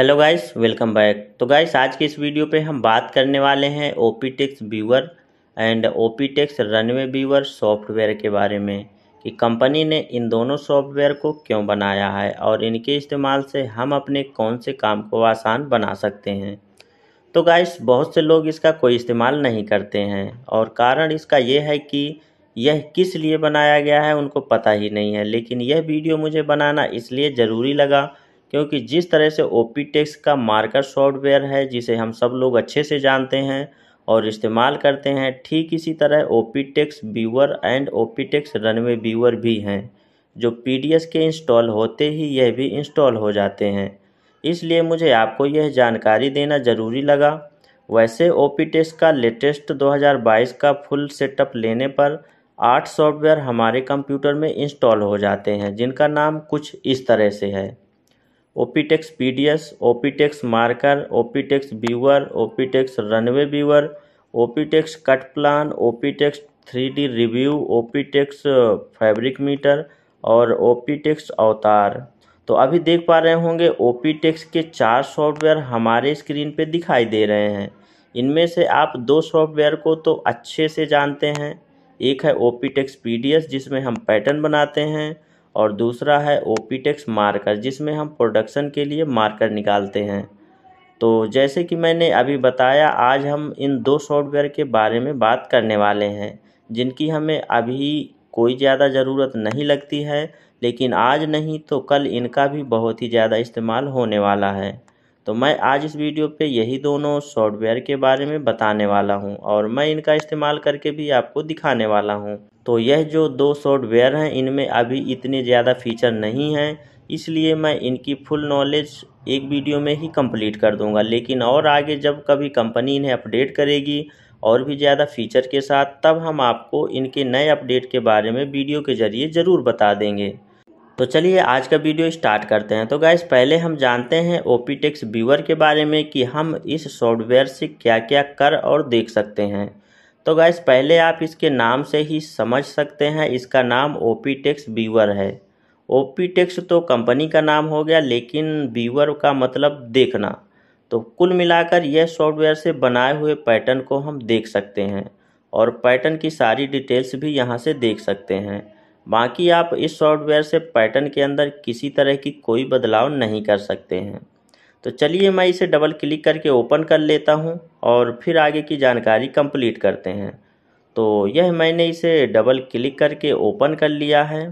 hello guys welcome back तो guys आज के इस वीडियो पे हम बात करने वाले हैं Optitex viewer and Optitex runway viewer software के बारे में कि कंपनी ने इन दोनों सॉफ्टवेयर को क्यों बनाया है और इनके इस्तेमाल से हम अपने कौन से काम को आसान बना सकते हैं तो गाइस बहुत से लोग इसका कोई इस्तेमाल नहीं करते हैं और कारण इसका ये है कि यह किस लिए बनाया गया है उनको पता ही नहीं है लेकिन यह वीडियो मुझे बनाना इसलिए ज़रूरी लगा क्योंकि जिस तरह से ओ टेक्स का मार्कर सॉफ्टवेयर है जिसे हम सब लोग अच्छे से जानते हैं और इस्तेमाल करते हैं ठीक इसी तरह Optitex viewer and Optitex runway viewer भी हैं जो पी के इंस्टॉल होते ही यह भी इंस्टॉल हो जाते हैं इसलिए मुझे आपको यह जानकारी देना ज़रूरी लगा वैसे ओ पी टेक्स का लेटेस्ट 2022 का फुल सेटअप लेने पर आठ सॉफ्टवेयर हमारे कंप्यूटर में इंस्टॉल हो जाते हैं जिनका नाम कुछ इस तरह से है Optitex S Optitex marker Optitex viewer Optitex runway viewer Optitex cut plan Optitex three D review Optitex fabric meter और ओपीटेक्स अवतार तो अभी देख पा रहे होंगे ओपीटेक्स के चार सॉफ्टवेयर हमारे स्क्रीन पे दिखाई दे रहे हैं इनमें से आप दो सॉफ्टवेयर को तो अच्छे से जानते हैं एक है ओपीटेक्स एस जिसमें हम पैटर्न बनाते हैं और दूसरा है ओ पी टेक्स मार्कर जिसमें हम प्रोडक्शन के लिए मार्कर निकालते हैं तो जैसे कि मैंने अभी बताया आज हम इन दो सॉफ्टवेयर के बारे में बात करने वाले हैं जिनकी हमें अभी कोई ज़्यादा ज़रूरत नहीं लगती है लेकिन आज नहीं तो कल इनका भी बहुत ही ज़्यादा इस्तेमाल होने वाला है तो मैं आज इस वीडियो पे यही दोनों सॉफ्टवेयर के बारे में बताने वाला हूँ और मैं इनका इस्तेमाल करके भी आपको दिखाने वाला हूँ तो यह जो दो सॉफ्टवेयर हैं इनमें अभी इतने ज़्यादा फीचर नहीं हैं इसलिए मैं इनकी फुल नॉलेज एक वीडियो में ही कंप्लीट कर दूंगा लेकिन और आगे जब कभी कंपनी इन्हें अपडेट करेगी और भी ज़्यादा फीचर के साथ तब हम आपको इनके नए अपडेट के बारे में वीडियो के ज़रिए ज़रूर बता देंगे तो चलिए आज का वीडियो स्टार्ट करते हैं तो गैस पहले हम जानते हैं ओपीटेक्स व्यूअर के बारे में कि हम इस सॉफ्टवेयर से क्या क्या कर और देख सकते हैं तो गैस पहले आप इसके नाम से ही समझ सकते हैं इसका नाम ओ पी टेक्स व्यूअर है ओ पी टेक्स तो कंपनी का नाम हो गया लेकिन व्यूअर का मतलब देखना तो कुल मिलाकर यह सॉफ्टवेयर से बनाए हुए पैटर्न को हम देख सकते हैं और पैटर्न की सारी डिटेल्स भी यहाँ से देख सकते हैं बाकी आप इस सॉफ्टवेयर से पैटर्न के अंदर किसी तरह की कोई बदलाव नहीं कर सकते हैं तो चलिए मैं इसे डबल क्लिक करके ओपन कर लेता हूँ और फिर आगे की जानकारी कंप्लीट करते हैं तो यह मैंने इसे डबल क्लिक करके ओपन कर लिया है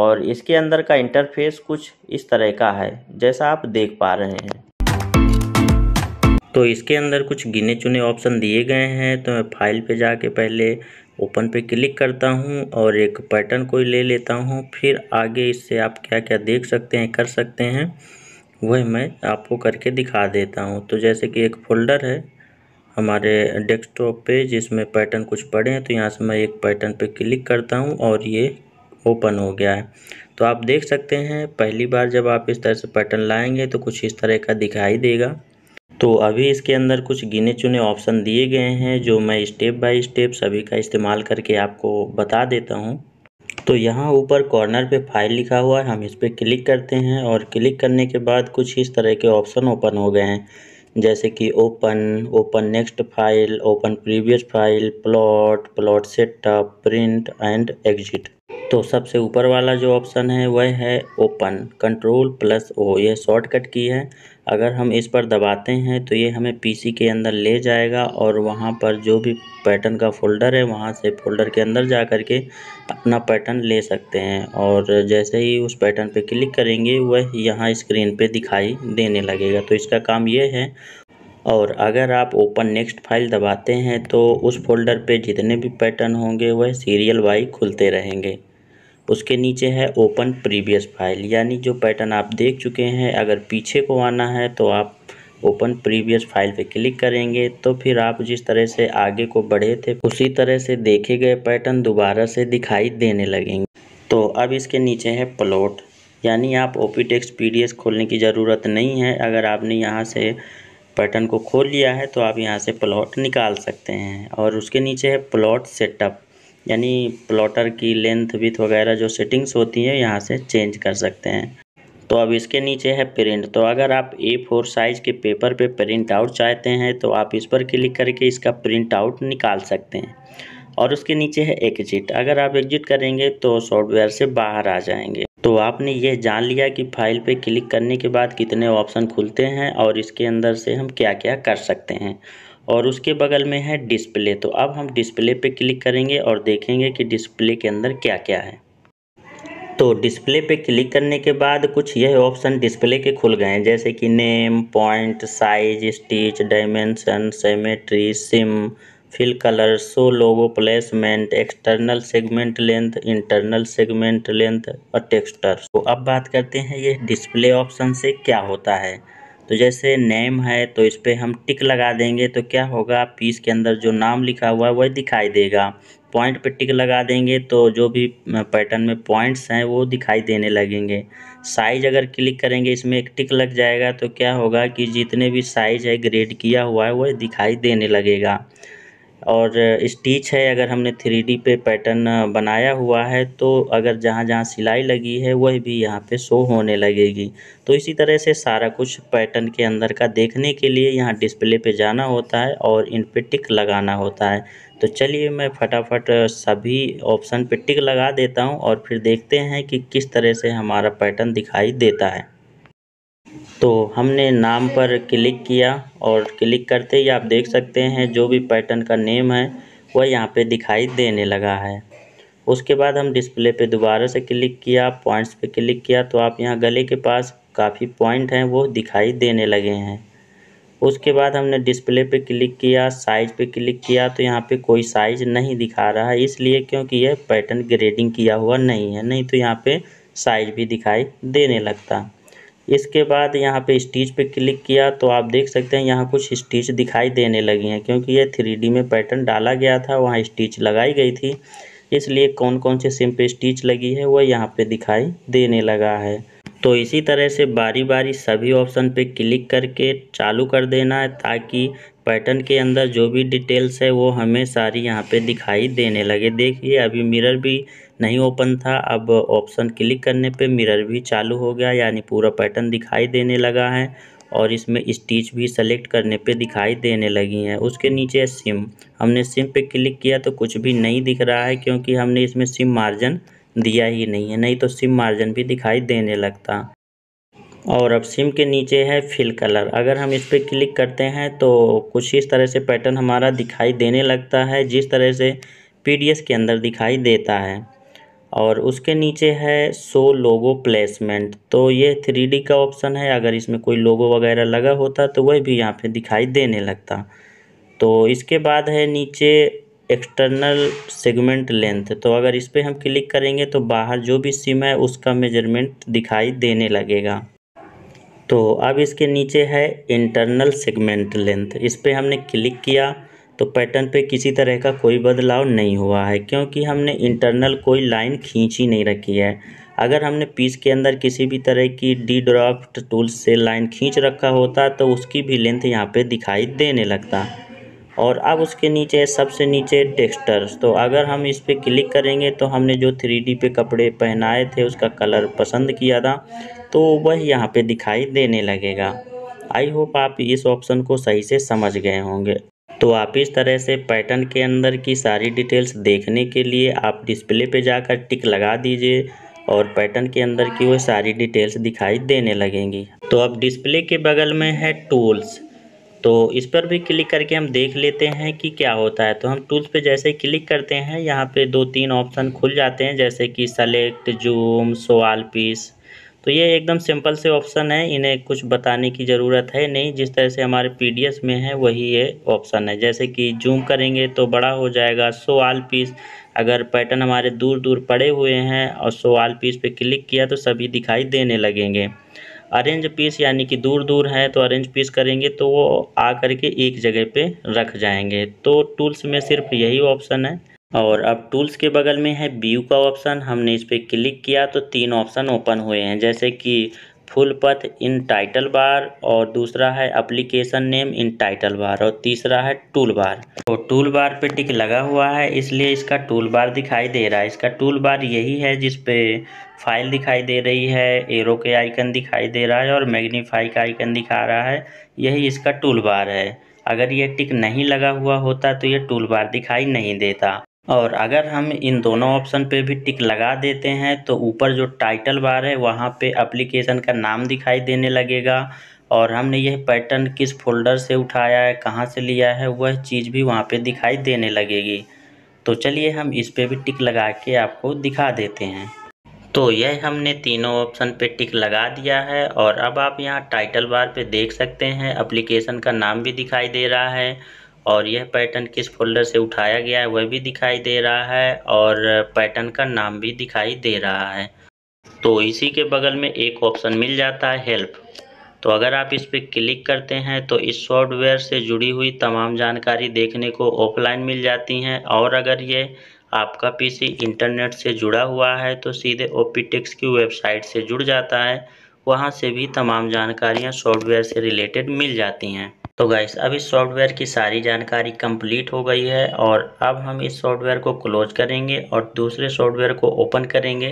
और इसके अंदर का इंटरफेस कुछ इस तरह का है जैसा आप देख पा रहे हैं तो इसके अंदर कुछ गिने चुने ऑप्शन दिए गए हैं तो मैं फाइल पे जाके पहले ओपन पे क्लिक करता हूँ और एक पैटर्न कोई ले लेता हूँ फिर आगे इससे आप क्या क्या देख सकते हैं कर सकते हैं वह मैं आपको करके दिखा देता हूँ तो जैसे कि एक फ़ोल्डर है हमारे डेस्कटॉप पे जिसमें पैटर्न कुछ पड़े हैं तो यहाँ से मैं एक पैटर्न पे क्लिक करता हूँ और ये ओपन हो गया है तो आप देख सकते हैं पहली बार जब आप इस तरह से पैटर्न लाएंगे तो कुछ इस तरह का दिखाई देगा तो अभी इसके अंदर कुछ गिने चुने ऑप्शन दिए गए हैं जो मैं स्टेप बाय स्टेप सभी का इस्तेमाल करके आपको बता देता हूँ तो यहाँ ऊपर कॉर्नर पे फाइल लिखा हुआ है हम इस पर क्लिक करते हैं और क्लिक करने के बाद कुछ इस तरह के ऑप्शन ओपन हो गए हैं जैसे कि open open next file open previous file plot plot setup print and exit तो सबसे ऊपर वाला जो ऑप्शन है वह है ओपन कंट्रोल प्लस ओ यह शॉर्टकट की है अगर हम इस पर दबाते हैं तो ये हमें पीसी के अंदर ले जाएगा और वहाँ पर जो भी पैटर्न का फोल्डर है वहाँ से फोल्डर के अंदर जा कर के अपना पैटर्न ले सकते हैं और जैसे ही उस पैटर्न पे क्लिक करेंगे वह यहाँ स्क्रीन पे दिखाई देने लगेगा तो इसका काम ये है और अगर आप ओपन नेक्स्ट फाइल दबाते हैं तो उस फोल्डर पे जितने भी पैटर्न होंगे वह सीरियल वाई खुलते रहेंगे उसके नीचे है ओपन प्रीवियस फाइल यानी जो पैटर्न आप देख चुके हैं अगर पीछे को आना है तो आप ओपन प्रीवियस फाइल पे क्लिक करेंगे तो फिर आप जिस तरह से आगे को बढ़े थे उसी तरह से देखे गए पैटर्न दोबारा से दिखाई देने लगेंगे तो अब इसके नीचे है प्लॉट यानी आप ओ पी टेक्स पी खोलने की ज़रूरत नहीं है अगर आपने यहाँ से पैटर्न को खोल लिया है तो आप यहाँ से प्लॉट निकाल सकते हैं और उसके नीचे है प्लॉट सेटअप यानी प्लॉटर की लेंथ विथ वगैरह जो सेटिंग्स होती हैं यहाँ से चेंज कर सकते हैं तो अब इसके नीचे है प्रिंट तो अगर आप ए फोर साइज़ के पेपर पे प्रिंट आउट चाहते हैं तो आप इस पर क्लिक करके इसका प्रिंट आउट निकाल सकते हैं और उसके नीचे है एग्जिट अगर आप एग्जिट करेंगे तो सॉफ्टवेयर से बाहर आ जाएंगे तो आपने ये जान लिया कि फाइल पे क्लिक करने के बाद कितने ऑप्शन खुलते हैं और इसके अंदर से हम क्या क्या कर सकते हैं और उसके बगल में है डिस्प्ले तो अब हम डिस्प्ले पे क्लिक करेंगे और देखेंगे कि डिस्प्ले के अंदर क्या क्या है तो डिस्प्ले पे क्लिक करने के बाद कुछ यह ऑप्शन डिस्प्ले के खुल गए हैं जैसे कि name point size stitch dimension symmetry sim fill colour so logo placement external segment length internal segment length और टेक्सटर तो अब बात करते हैं ये डिस्प्ले ऑप्शन से क्या होता है तो जैसे नेम है तो इस पर हम टिक लगा देंगे तो क्या होगा पीस के अंदर जो नाम लिखा हुआ है वह दिखाई देगा पॉइंट पे टिक लगा देंगे तो जो भी पैटर्न में पॉइंट्स हैं वो दिखाई देने लगेंगे साइज अगर क्लिक करेंगे इसमें एक टिक लग जाएगा तो क्या होगा कि जितने भी साइज है ग्रेड किया हुआ है वह दिखाई देने लगेगा और स्टिच है अगर हमने थ्री डी पे पैटर्न बनाया हुआ है तो अगर जहाँ जहाँ सिलाई लगी है वह भी यहाँ पे शो होने लगेगी तो इसी तरह से सारा कुछ पैटर्न के अंदर का देखने के लिए यहाँ डिस्प्ले पे जाना होता है और इन पे टिक लगाना होता है तो चलिए मैं फटाफट सभी ऑप्शन पे टिक लगा देता हूँ और फिर देखते हैं कि किस तरह से हमारा पैटर्न दिखाई देता है तो हमने नाम पर क्लिक किया और क्लिक करते ही आप देख सकते हैं जो भी पैटर्न का नेम है वह यहाँ पे दिखाई देने लगा है उसके बाद हम डिस्प्ले पे दोबारा से क्लिक किया पॉइंट्स पे क्लिक किया तो आप यहाँ गले के पास काफ़ी पॉइंट हैं वो दिखाई देने लगे हैं उसके बाद हमने डिस्प्ले पे क्लिक किया साइज़ पे क्लिक किया तो यहाँ पे कोई साइज़ नहीं दिखा रहा है इसलिए क्योंकि यह पैटर्न ग्रेडिंग किया हुआ नहीं है नहीं तो यहाँ पे साइज़ भी दिखाई देने लगता इसके बाद यहाँ पे स्टिच पे क्लिक किया तो आप देख सकते हैं यहाँ कुछ स्टिच दिखाई देने लगी हैं क्योंकि ये थ्री में पैटर्न डाला गया था वहाँ स्टिच लगाई गई थी इसलिए कौन कौन से सिम पे स्टिच लगी है वह यहाँ पे दिखाई देने लगा है तो इसी तरह से बारी बारी सभी ऑप्शन पे क्लिक करके चालू कर देना है ताकि पैटर्न के अंदर जो भी डिटेल्स है वो हमें सारी यहाँ पे दिखाई देने लगे देखिए अभी मिरर भी नहीं ओपन था अब ऑप्शन क्लिक करने पे मिरर भी चालू हो गया यानी पूरा पैटर्न दिखाई देने लगा है और इसमें स्टिच भी सेलेक्ट करने पे दिखाई देने लगी हैं उसके नीचे सिम हमने सिम पे क्लिक किया तो कुछ भी नहीं दिख रहा है क्योंकि हमने इसमें सिम मार्जिन दिया ही नहीं है नहीं तो सिम मार्जिन भी दिखाई देने लगता और अब सिम के नीचे है फिल कलर अगर हम इस पर क्लिक करते हैं तो कुछ इस तरह से पैटर्न हमारा दिखाई देने लगता है जिस तरह से पीडीएस के अंदर दिखाई देता है और उसके नीचे है सो लोगो प्लेसमेंट तो ये थ्री का ऑप्शन है अगर इसमें कोई लोगो वगैरह लगा होता तो वह भी यहाँ पर दिखाई देने लगता तो इसके बाद है नीचे एक्सटर्नल सेगमेंट लेंथ तो अगर इस पर हम क्लिक करेंगे तो बाहर जो भी सिम है उसका मेजरमेंट दिखाई देने लगेगा तो अब इसके नीचे है इंटरनल सेगमेंट लेंथ इस पर हमने क्लिक किया तो पैटर्न पे किसी तरह का कोई बदलाव नहीं हुआ है क्योंकि हमने इंटरनल कोई लाइन खींची नहीं रखी है अगर हमने पीस के अंदर किसी भी तरह की डी ड्राफ्ट टूल से लाइन खींच रखा होता तो उसकी भी लेंथ यहाँ पे दिखाई देने लगता और अब उसके नीचे सबसे नीचे टेक्स्टर्स तो अगर हम इस पर क्लिक करेंगे तो हमने जो थ्री पे कपड़े पहनाए थे उसका कलर पसंद किया था तो वह यहाँ पे दिखाई देने लगेगा आई होप आप इस ऑप्शन को सही से समझ गए होंगे तो आप इस तरह से पैटर्न के अंदर की सारी डिटेल्स देखने के लिए आप डिस्प्ले पे जाकर टिक लगा दीजिए और पैटर्न के अंदर की वो सारी डिटेल्स दिखाई देने लगेंगी तो अब डिस्प्ले के बगल में है टूल्स तो इस पर भी क्लिक करके हम देख लेते हैं कि क्या होता है तो हम टूल्स पे जैसे क्लिक करते हैं यहाँ पे दो तीन ऑप्शन खुल जाते हैं जैसे कि सेलेक्ट जूम सोआल पीस तो ये एकदम सिंपल से ऑप्शन है इन्हें कुछ बताने की ज़रूरत है नहीं जिस तरह से हमारे पी में है वही ये ऑप्शन है जैसे कि जूम करेंगे तो बड़ा हो जाएगा सो आल पीस अगर पैटर्न हमारे दूर दूर पड़े हुए हैं और सो आल पीस पे क्लिक किया तो सभी दिखाई देने लगेंगे अरेंज पीस यानी कि दूर दूर है तो अरेंज पीस करेंगे तो वो आ करके एक जगह पे रख जाएंगे तो टूल्स में सिर्फ यही ऑप्शन है और अब टूल्स के बगल में है व्यू का ऑप्शन हमने इस पर क्लिक किया तो तीन ऑप्शन ओपन हुए हैं जैसे कि फुल पथ इन टाइटल बार और दूसरा है application name in title bar और तीसरा है टूल बार तो टूल बार पे टिक लगा हुआ है इसलिए इसका टूल बार दिखाई दे रहा है इसका टूल बार यही है जिस पे फाइल दिखाई दे रही है एरो के आइकन दिखाई दे रहा है और मैग्नीफाई का आइकन दिखा रहा है यही इसका टूल बार है अगर ये टिक नहीं लगा हुआ होता तो ये टूल बार दिखाई नहीं देता और अगर हम इन दोनों ऑप्शन पे भी टिक लगा देते हैं तो ऊपर जो टाइटल बार है वहाँ पे एप्लीकेशन का नाम दिखाई देने लगेगा और हमने यह पैटर्न किस फोल्डर से उठाया है कहाँ से लिया है वह चीज़ भी वहाँ पे दिखाई देने लगेगी तो चलिए हम इस पर भी टिक लगा के आपको दिखा देते हैं तो यह हमने तीनों ऑप्शन पे टिक लगा दिया है और अब आप यहाँ टाइटल बार पे देख सकते हैं एप्लीकेशन का नाम भी दिखाई दे रहा है और यह पैटर्न किस फोल्डर से उठाया गया है वह भी दिखाई दे रहा है और पैटर्न का नाम भी दिखाई दे रहा है तो इसी के बगल में एक ऑप्शन मिल जाता है हेल्प तो अगर आप इस पर क्लिक करते हैं तो इस सॉफ्टवेयर से जुड़ी हुई तमाम जानकारी देखने को ऑफलाइन मिल जाती हैं और अगर ये आपका पीसी इंटरनेट से जुड़ा हुआ है तो सीधे ओपीटेक्स की वेबसाइट से जुड़ जाता है वहाँ से भी तमाम जानकारियाँ सॉफ्टवेयर से रिलेटेड मिल जाती हैं तो गाइस अब इस सॉफ्टवेयर की सारी जानकारी कंप्लीट हो गई है और अब हम इस सॉफ्टवेयर को क्लोज करेंगे और दूसरे सॉफ्टवेयर को ओपन करेंगे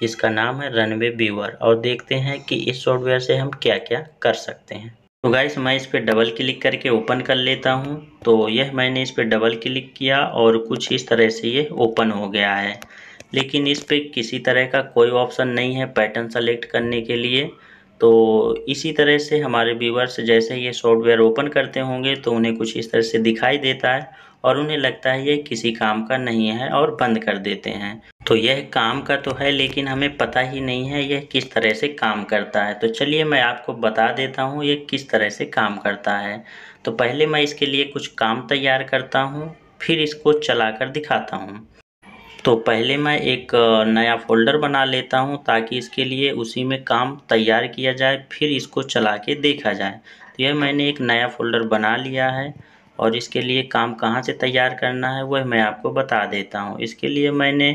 जिसका नाम है रनवे व्यूअर और देखते हैं कि इस सॉफ्टवेयर से हम क्या क्या कर सकते हैं तो गाइस मैं इस पर डबल क्लिक करके ओपन कर लेता हूँ तो यह मैंने इस पर डबल क्लिक किया और कुछ इस तरह से ये ओपन हो गया है लेकिन इस पर किसी तरह का कोई ऑप्शन नहीं है पैटर्न सेलेक्ट करने के लिए तो इसी तरह से हमारे व्यूवर्स जैसे ये सॉफ्टवेयर ओपन करते होंगे तो उन्हें कुछ इस तरह से दिखाई देता है और उन्हें लगता है ये किसी काम का नहीं है और बंद कर देते हैं तो यह काम का तो है लेकिन हमें पता ही नहीं है यह किस तरह से काम करता है तो चलिए मैं आपको बता देता हूँ यह किस तरह से काम करता है तो पहले मैं इसके लिए कुछ काम तैयार करता हूँ फिर इसको चला कर दिखाता हूँ तो पहले मैं एक नया फ़ोल्डर बना लेता हूँ ताकि इसके लिए उसी में काम तैयार किया जाए फिर इसको चला के देखा जाए तो यह मैंने एक नया फ़ोल्डर बना लिया है और इसके लिए काम कहाँ से तैयार करना है वह मैं आपको बता देता हूँ इसके लिए मैंने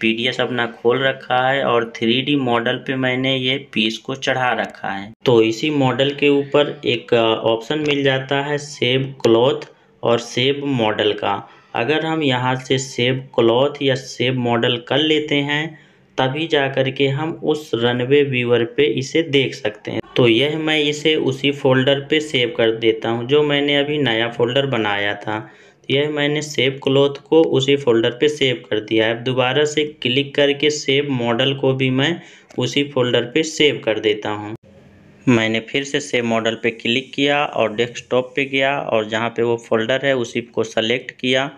पी अपना खोल रखा है और थ्री मॉडल पे मैंने ये पीस को चढ़ा रखा है तो इसी मॉडल के ऊपर एक ऑप्शन मिल जाता है सेव क्लॉथ और सेव मॉडल का अगर हम यहाँ से सेव क्लॉथ या सेव मॉडल कर लेते हैं तभी जा कर के हम उस रनवे व्यूअर पे इसे देख सकते हैं तो यह मैं इसे उसी फ़ोल्डर पे सेव कर देता हूँ जो मैंने अभी नया फ़ोल्डर बनाया था यह मैंने सेव क्लॉथ को उसी फ़ोल्डर पे सेव कर दिया है दोबारा से क्लिक करके सेव मॉडल को भी मैं उसी फ़ोल्डर पे सेव कर देता हूँ मैंने फिर से सेव मॉडल पे क्लिक किया और डेस्कटॉप पे गया और जहाँ पे वो फ़ोल्डर है उसी को सेलेक्ट किया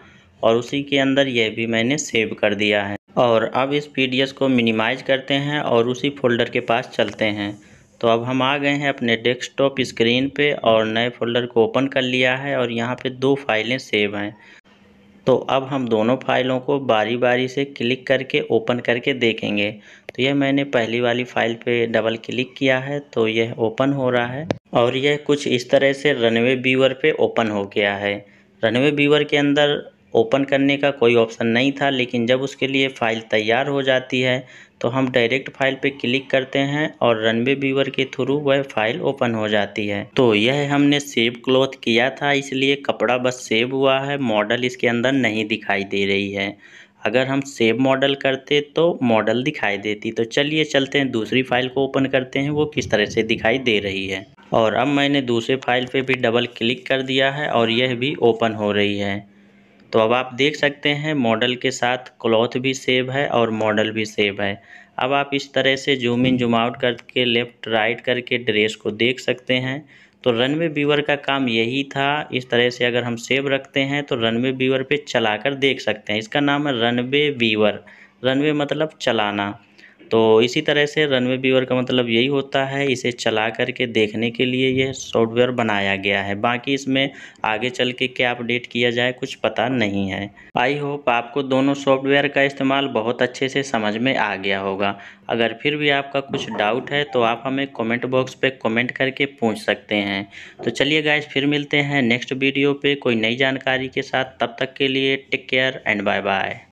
और उसी के अंदर यह भी मैंने सेव कर दिया है और अब इस पी को मिनिमाइज करते हैं और उसी फोल्डर के पास चलते हैं तो अब हम आ गए हैं अपने डेस्कटॉप स्क्रीन पे और नए फोल्डर को ओपन कर लिया है और यहाँ पे दो फाइलें सेव हैं तो अब हम दोनों फाइलों को बारी बारी से क्लिक करके ओपन करके देखेंगे तो यह मैंने पहली वाली फ़ाइल पे डबल क्लिक किया है तो यह ओपन हो रहा है और यह कुछ इस तरह से रनवे बीवर पे ओपन हो गया है रनवे बीवर के अंदर ओपन करने का कोई ऑप्शन नहीं था लेकिन जब उसके लिए फ़ाइल तैयार हो जाती है तो हम डायरेक्ट फाइल पे क्लिक करते हैं और रनवे व्यूवर के थ्रू वह फाइल ओपन हो जाती है तो यह हमने सेव क्लॉथ किया था इसलिए कपड़ा बस सेव हुआ है मॉडल इसके अंदर नहीं दिखाई दे रही है अगर हम सेव मॉडल करते तो मॉडल दिखाई देती तो चलिए चलते हैं दूसरी फाइल को ओपन करते हैं वो किस तरह से दिखाई दे रही है और अब मैंने दूसरे फाइल पे भी डबल क्लिक कर दिया है और यह भी ओपन हो रही है तो अब आप देख सकते हैं मॉडल के साथ क्लॉथ भी सेव है और मॉडल भी सेव है अब आप इस तरह से जूम इन जूम आउट करके लेफ़्ट राइट करके ड्रेस को देख सकते हैं तो रनवे व्यूअर का काम यही था इस तरह से अगर हम सेव रखते हैं तो रनवे व्यूअर पे चलाकर देख सकते हैं इसका नाम है रनवे व्यूअर रनवे मतलब चलाना तो इसी तरह से रनवे व्यूअर का मतलब यही होता है इसे चला करके देखने के लिए यह सॉफ्टवेयर बनाया गया है बाकी इसमें आगे चल के क्या अपडेट किया जाए कुछ पता नहीं है आई होप आपको दोनों सॉफ्टवेयर का इस्तेमाल बहुत अच्छे से समझ में आ गया होगा अगर फिर भी आपका कुछ डाउट है तो आप हमें कमेंट बॉक्स पे कमेंट करके पूछ सकते हैं तो चलिए गाइज फिर मिलते हैं नेक्स्ट वीडियो पे कोई नई जानकारी के साथ तब तक के लिए take care and bye bye